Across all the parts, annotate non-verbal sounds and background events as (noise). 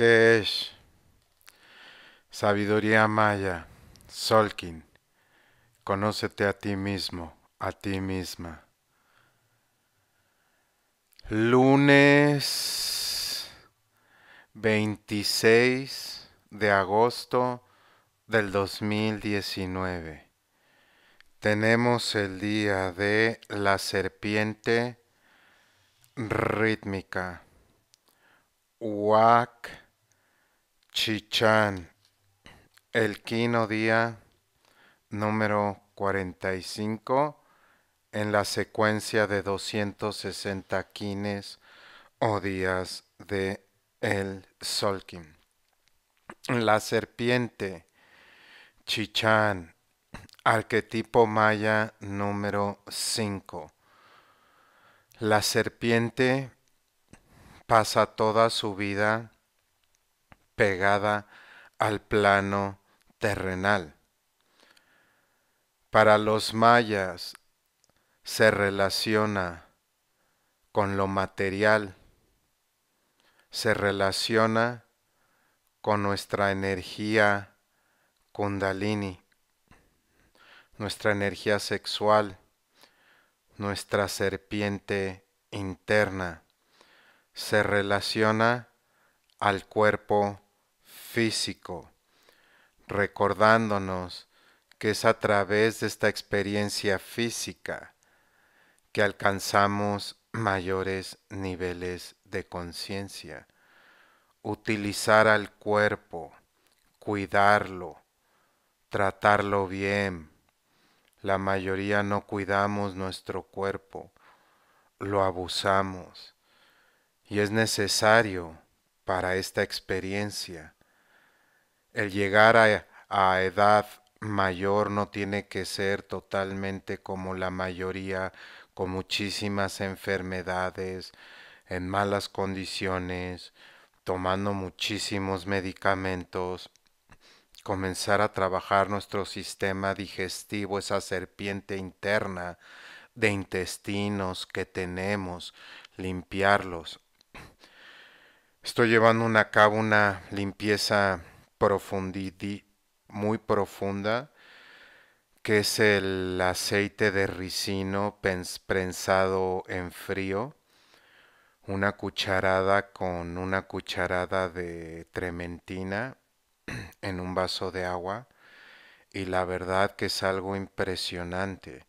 es sabiduría maya, Solkin, conócete a ti mismo, a ti misma. Lunes 26 de agosto del 2019. Tenemos el día de la serpiente rítmica. Huac Chichán, el quino día número 45 en la secuencia de 260 quines o días de el Solkin. La serpiente Chichan arquetipo maya número 5. La serpiente pasa toda su vida pegada al plano terrenal. Para los mayas se relaciona con lo material, se relaciona con nuestra energía kundalini, nuestra energía sexual, nuestra serpiente interna se relaciona al cuerpo físico, recordándonos que es a través de esta experiencia física que alcanzamos mayores niveles de conciencia. Utilizar al cuerpo, cuidarlo, tratarlo bien. La mayoría no cuidamos nuestro cuerpo, lo abusamos y es necesario para esta experiencia. El llegar a, edad mayor no tiene que ser totalmente como la mayoría, con muchísimas enfermedades, en malas condiciones, tomando muchísimos medicamentos, comenzar a trabajar nuestro sistema digestivo, esa serpiente interna de intestinos que tenemos, limpiarlos, Estoy llevando a cabo una limpieza muy profunda, que es el aceite de ricino prensado en frío, una cucharada con una cucharada de trementina en un vaso de agua, y la verdad que es algo impresionante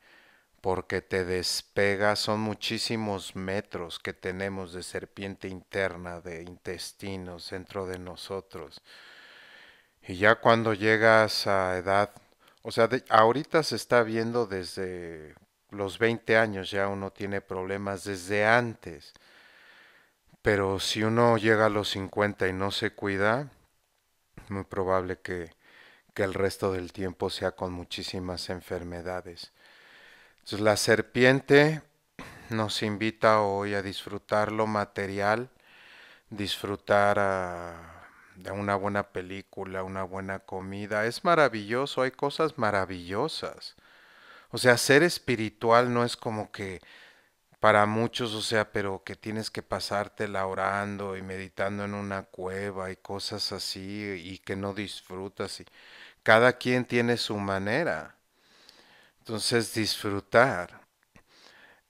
porque te despega, son muchísimos metros que tenemos de serpiente interna, de intestinos dentro de nosotros. Y ya cuando llegas a edad, o sea, ahorita se está viendo desde los 20 años, ya uno tiene problemas desde antes. Pero si uno llega a los 50 y no se cuida, muy probable que el resto del tiempo sea con muchísimas enfermedades la serpiente nos invita hoy a disfrutar lo material, disfrutar ah, de una buena película, una buena comida. Es maravilloso, hay cosas maravillosas. O sea, ser espiritual no es como que para muchos, o sea, pero que tienes que la orando y meditando en una cueva y cosas así y que no disfrutas. Y cada quien tiene su manera. Entonces disfrutar.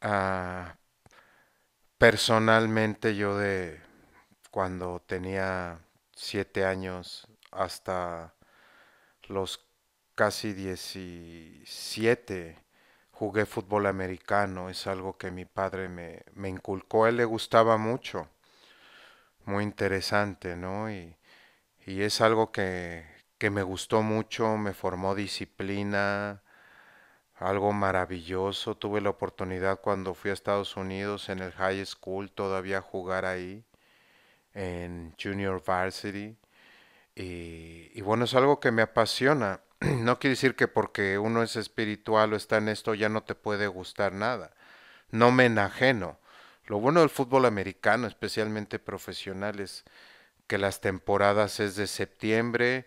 Ah, personalmente yo de cuando tenía siete años hasta los casi diecisiete jugué fútbol americano, es algo que mi padre me, me, inculcó, a él le gustaba mucho, muy interesante, ¿no? Y, y es algo que, me gustó mucho, me formó disciplina, algo maravilloso. Tuve la oportunidad cuando fui a Estados Unidos en el high school todavía jugar ahí en junior varsity. Y, bueno, es algo que me apasiona. (clears throat) No quiere decir que porque uno es espiritual o está en esto ya no te puede gustar nada. No me enajeno. Lo bueno del fútbol americano, especialmente profesional, es que las temporadas es de septiembre,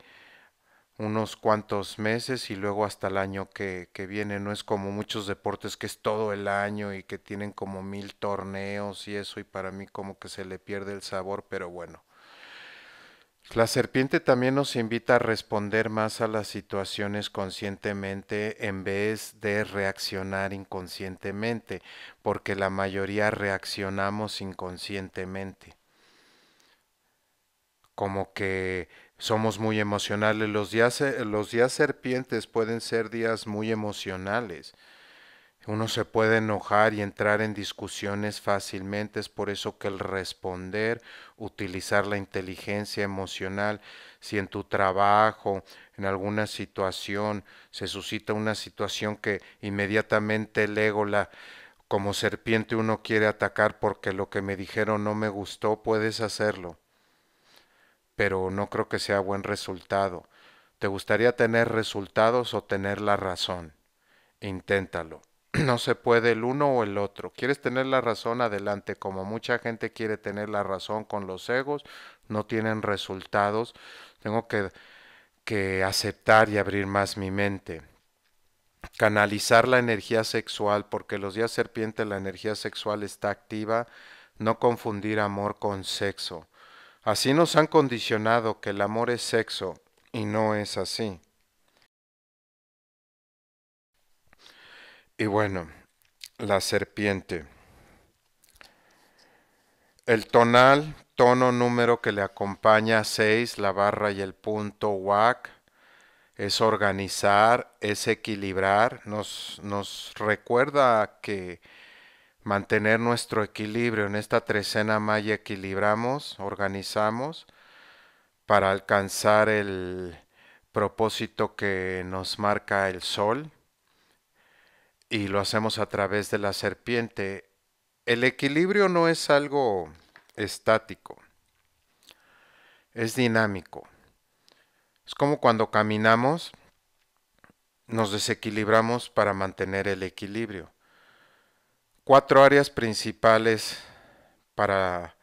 unos cuantos meses y luego hasta el año que, viene. No es como muchos deportes que es todo el año y que tienen como mil torneos y eso y para mí como que se le pierde el sabor, pero bueno. La serpiente también nos invita a responder más a las situaciones conscientemente en vez de reaccionar inconscientemente, porque la mayoría reaccionamos inconscientemente. Como que somos muy emocionales. Los días, los días serpientes pueden ser días muy emocionales. Uno se puede enojar y entrar en discusiones fácilmente, es por eso que el responder, utilizar la inteligencia emocional, si en tu trabajo, en alguna situación, se suscita una situación que inmediatamente el ego, como serpiente uno quiere atacar porque lo que me dijeron no me gustó, puedes hacerlo pero no creo que sea buen resultado. ¿Te gustaría tener resultados o tener la razón? Inténtalo. (clears throat) No se puede el uno o el otro. ¿Quieres tener la razón? Adelante. Como mucha gente quiere tener la razón con los egos, no tienen resultados. Tengo que, que aceptar y abrir más mi mente canalizar la energía sexual, porque los días serpiente la energía sexual está activa, no confundir amor con sexo. Así nos han condicionado que el amor es sexo y no es así. Y bueno, la serpiente. El tonal, tono número que le acompaña seis, la barra y el punto WAC, es organizar, es equilibrar, nos, nos recuerda que mantener nuestro equilibrio. En esta trecena maya equilibramos, organizamos para alcanzar el propósito que nos marca el sol y lo hacemos a través de la serpiente. El equilibrio no es algo estático, es dinámico. Es como cuando caminamos, nos desequilibramos para mantener el equilibrio cuatro áreas principales para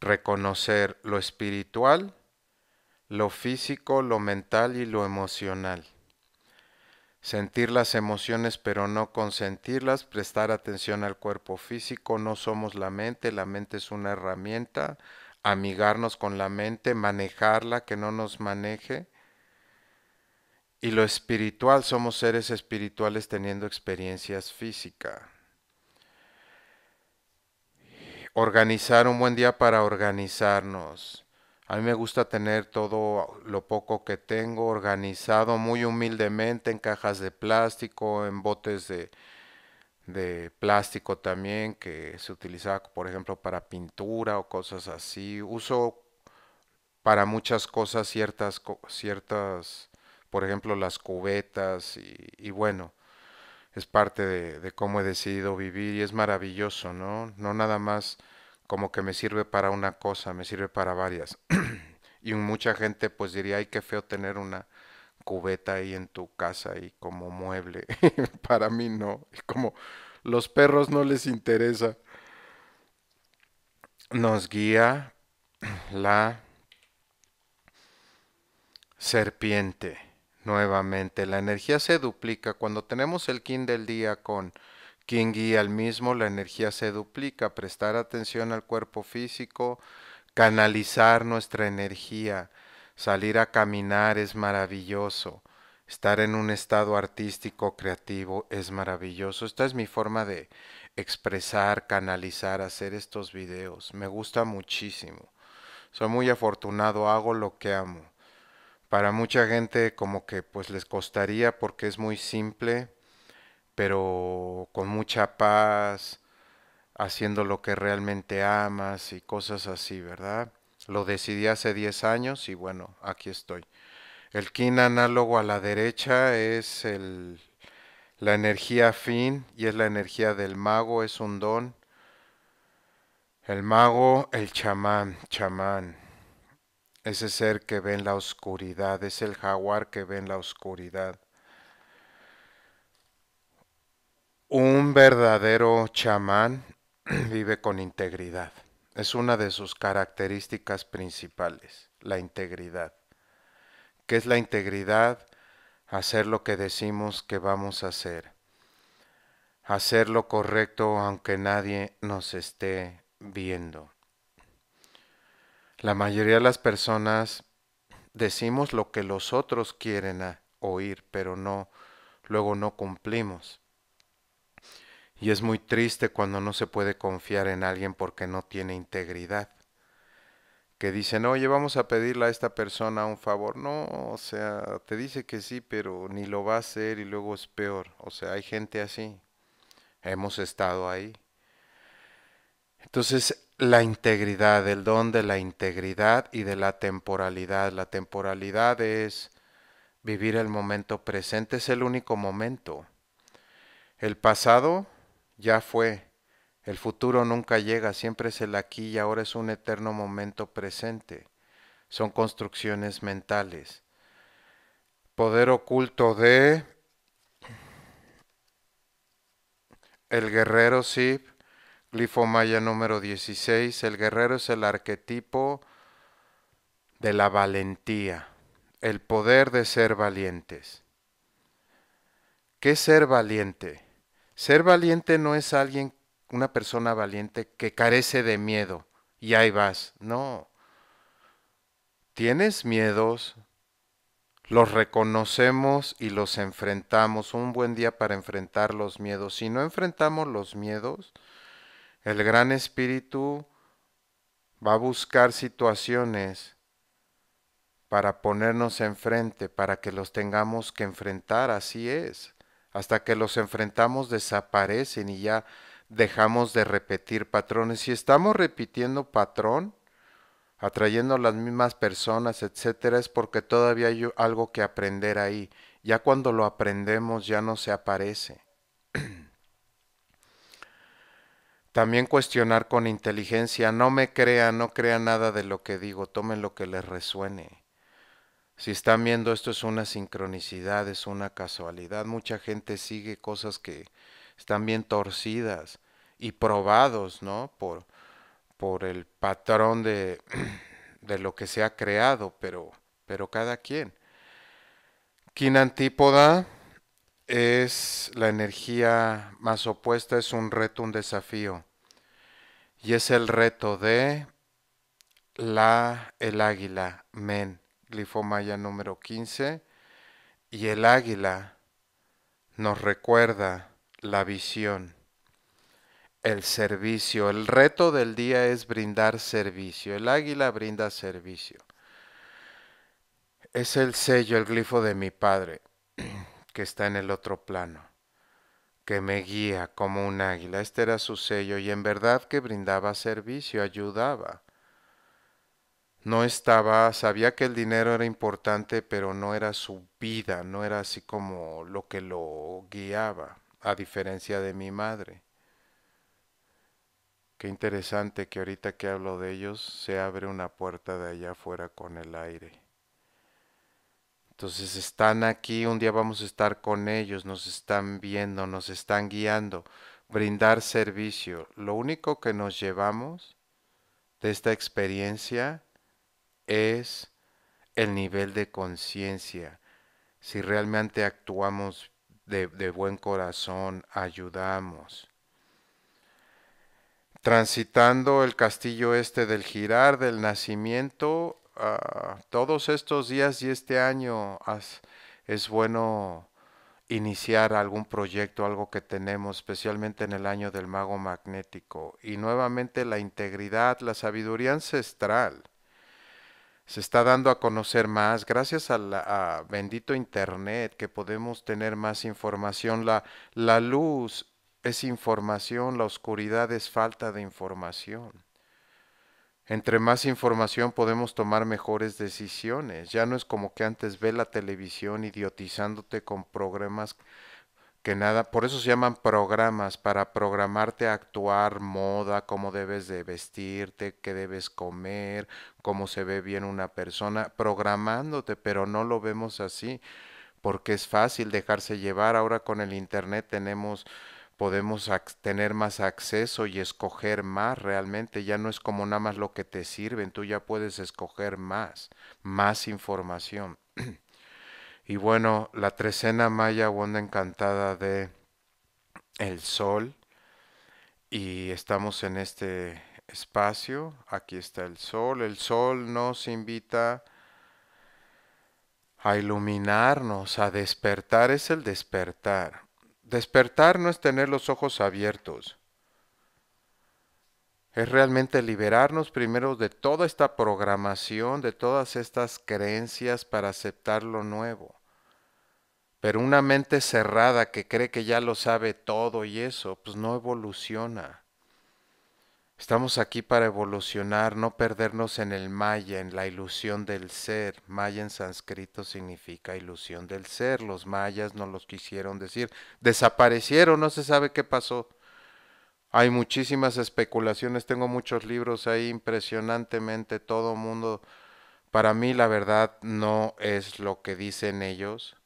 reconocer lo espiritual, lo físico, lo mental y lo emocional. Sentir las emociones pero no consentirlas, prestar atención al cuerpo físico, no somos la mente, la mente es una herramienta, amigarnos con la mente, manejarla, que no nos maneje. Y lo espiritual, somos seres espirituales teniendo experiencias físicas organizar un buen día para organizarnos. A mí me gusta tener todo lo poco que tengo organizado muy humildemente en cajas de plástico, en botes de, de plástico también que se utilizaba, por ejemplo, para pintura o cosas así. Uso para muchas cosas ciertas, ciertas por ejemplo, las cubetas y bueno, es parte de, cómo he decidido vivir y es maravilloso, ¿no? No nada más como que me sirve para una cosa, me sirve para varias. (clears throat) y mucha gente pues diría, ay, qué feo tener una cubeta ahí en tu casa y como mueble. (laughs) para mí no, y como los perros no les interesa. Nos guía (clears throat) la serpiente. Nuevamente, la energía se duplica. Cuando tenemos el King del día con king guía al mismo, la energía se duplica. Prestar atención al cuerpo físico, canalizar nuestra energía, salir a caminar es maravilloso. Estar en un estado artístico, creativo, es maravilloso. Esta es mi forma de expresar, canalizar, hacer estos videos. Me gusta muchísimo. Soy muy afortunado, hago lo que amo para mucha gente como que pues les costaría porque es muy simple, pero con mucha paz, haciendo lo que realmente amas y cosas así, ¿verdad? Lo decidí hace 10 años y bueno, aquí estoy. El kin análogo a la derecha es el, la energía fin y es la energía del mago, es un don. El mago, el chamán, chamán ese ser que ve en la oscuridad, es el jaguar que ve en la oscuridad. Un verdadero chamán (clears throat) vive con integridad. Es una de sus características principales, la integridad. ¿Qué es la integridad? Hacer lo que decimos que vamos a hacer. Hacer lo correcto aunque nadie nos esté viendo. La mayoría de las personas decimos lo que los otros quieren oír, pero no, luego no cumplimos. Y es muy triste cuando no se puede confiar en alguien porque no tiene integridad. Que dicen, oye, vamos a pedirle a esta persona un favor. No, o sea, te dice que sí, pero ni lo va a hacer y luego es peor. O sea, hay gente así. Hemos estado ahí. Entonces, la integridad, el don de la integridad y de la temporalidad. La temporalidad es vivir el momento presente, es el único momento. El pasado ya fue, el futuro nunca llega, siempre es el aquí y ahora es un eterno momento presente. Son construcciones mentales. Poder oculto de... El guerrero, sí, Glifo número 16. El guerrero es el arquetipo de la valentía, el poder de ser valientes. ¿Qué es ser valiente? Ser valiente no es alguien, una persona valiente que carece de miedo y ahí vas. No. Tienes miedos, los reconocemos y los enfrentamos. Un buen día para enfrentar los miedos. Si no enfrentamos los miedos, el gran espíritu va a buscar situaciones para ponernos enfrente, para que los tengamos que enfrentar, así es. Hasta que los enfrentamos desaparecen y ya dejamos de repetir patrones. Si estamos repitiendo patrón, atrayendo a las mismas personas, etcétera, es porque todavía hay algo que aprender ahí. Ya cuando lo aprendemos ya no se aparece. También cuestionar con inteligencia, no me crean, no crean nada de lo que digo, tomen lo que les resuene. Si están viendo esto es una sincronicidad, es una casualidad. Mucha gente sigue cosas que están bien torcidas y probados, ¿no? Por, por el patrón de, (clears throat) de lo que se ha creado, pero, pero cada quien. antípoda, es la energía más opuesta, es un reto, un desafío. Y es el reto de la, el águila, men, maya número 15. Y el águila nos recuerda la visión, el servicio. El reto del día es brindar servicio. El águila brinda servicio. Es el sello, el glifo de mi padre que está en el otro plano, que me guía como un águila. Este era su sello y en verdad que brindaba servicio, ayudaba. No estaba, sabía que el dinero era importante, pero no era su vida, no era así como lo que lo guiaba, a diferencia de mi madre. Qué interesante que ahorita que hablo de ellos se abre una puerta de allá afuera con el aire. Entonces están aquí, un día vamos a estar con ellos, nos están viendo, nos están guiando, brindar servicio. Lo único que nos llevamos de esta experiencia es el nivel de conciencia. Si realmente actuamos de, buen corazón, ayudamos. Transitando el castillo este del girar, del nacimiento, Ah, todos estos días y este año es bueno iniciar algún proyecto, algo que tenemos, especialmente en el año del mago magnético. Y nuevamente la integridad, la sabiduría ancestral se está dando a conocer más gracias al bendito internet que podemos tener más información. la luz es información, la oscuridad es falta de información. Entre más información podemos tomar mejores decisiones. Ya no es como que antes ve la televisión idiotizándote con programas que nada, por eso se llaman programas, para programarte a actuar, moda, cómo debes de vestirte, qué debes comer, cómo se ve bien una persona, programándote, pero no lo vemos así, porque es fácil dejarse llevar. Ahora con el Internet tenemos podemos tener más acceso y escoger más realmente. Ya no es como nada más lo que te sirven, tú ya puedes escoger más, más información. (clears throat) y bueno, la trecena maya, onda encantada de el sol. Y estamos en este espacio, aquí está el sol. El sol nos invita a iluminarnos, a despertar, es el despertar Despertar no es tener los ojos abiertos. Es realmente liberarnos primero de toda esta programación, de todas estas creencias para aceptar lo nuevo. Pero una mente cerrada que cree que ya lo sabe todo y eso, pues no evoluciona. Estamos aquí para evolucionar, no perdernos en el Maya, en la ilusión del ser. Maya en sánscrito significa ilusión del ser. Los mayas no los quisieron decir. Desaparecieron, no se sabe qué pasó. Hay muchísimas especulaciones, tengo muchos libros ahí impresionantemente, todo mundo. Para mí la verdad no es lo que dicen ellos.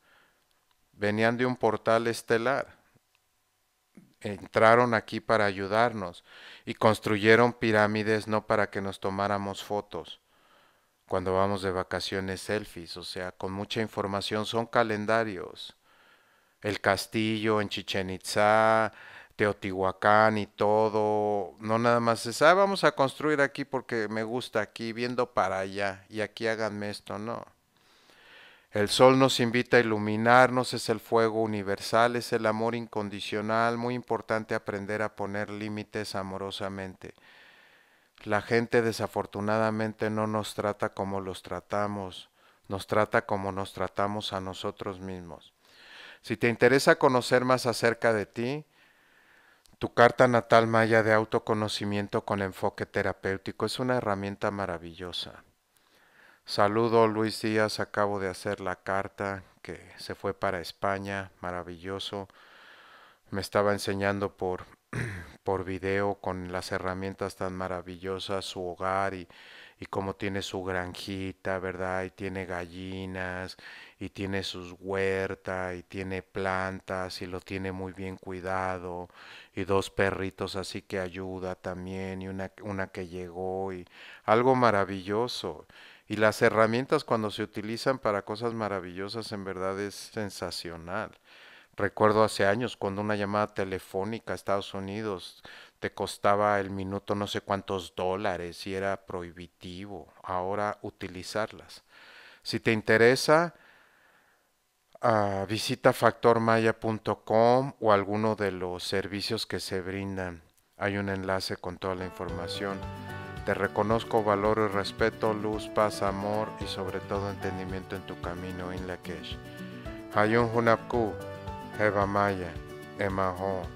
Venían de un portal estelar entraron aquí para ayudarnos y construyeron pirámides no para que nos tomáramos fotos cuando vamos de vacaciones selfies, o sea, con mucha información son calendarios. El castillo en Chichen Itza Teotihuacán y todo, no nada más es, ah, vamos a construir aquí porque me gusta aquí, viendo para allá, y aquí háganme esto, no. El sol nos invita a iluminarnos, es el fuego universal, es el amor incondicional, muy importante aprender a poner límites amorosamente. La gente desafortunadamente no nos trata como los tratamos, nos trata como nos tratamos a nosotros mismos. Si te interesa conocer más acerca de ti, tu carta natal maya de autoconocimiento con enfoque terapéutico es una herramienta maravillosa. Saludo Luis Díaz, acabo de hacer la carta que se fue para España, maravilloso. Me estaba enseñando por, (clears throat) por video con las herramientas tan maravillosas su hogar y, y cómo tiene su granjita, ¿verdad? Y tiene gallinas y tiene sus huertas y tiene plantas y lo tiene muy bien cuidado y dos perritos así que ayuda también y una, una que llegó y algo maravilloso. Y las herramientas cuando se utilizan para cosas maravillosas en verdad es sensacional. Recuerdo hace años cuando una llamada telefónica a Estados Unidos te costaba el minuto no sé cuántos dólares y era prohibitivo ahora utilizarlas. Si te interesa, ah, visita factormaya.com o alguno de los servicios que se brindan. Hay un enlace con toda la información. Te reconozco, valor y respeto, luz, paz, amor y sobre todo entendimiento en tu camino, Inlakesh. Hayun Hunapku, Eva Maya, Emaho.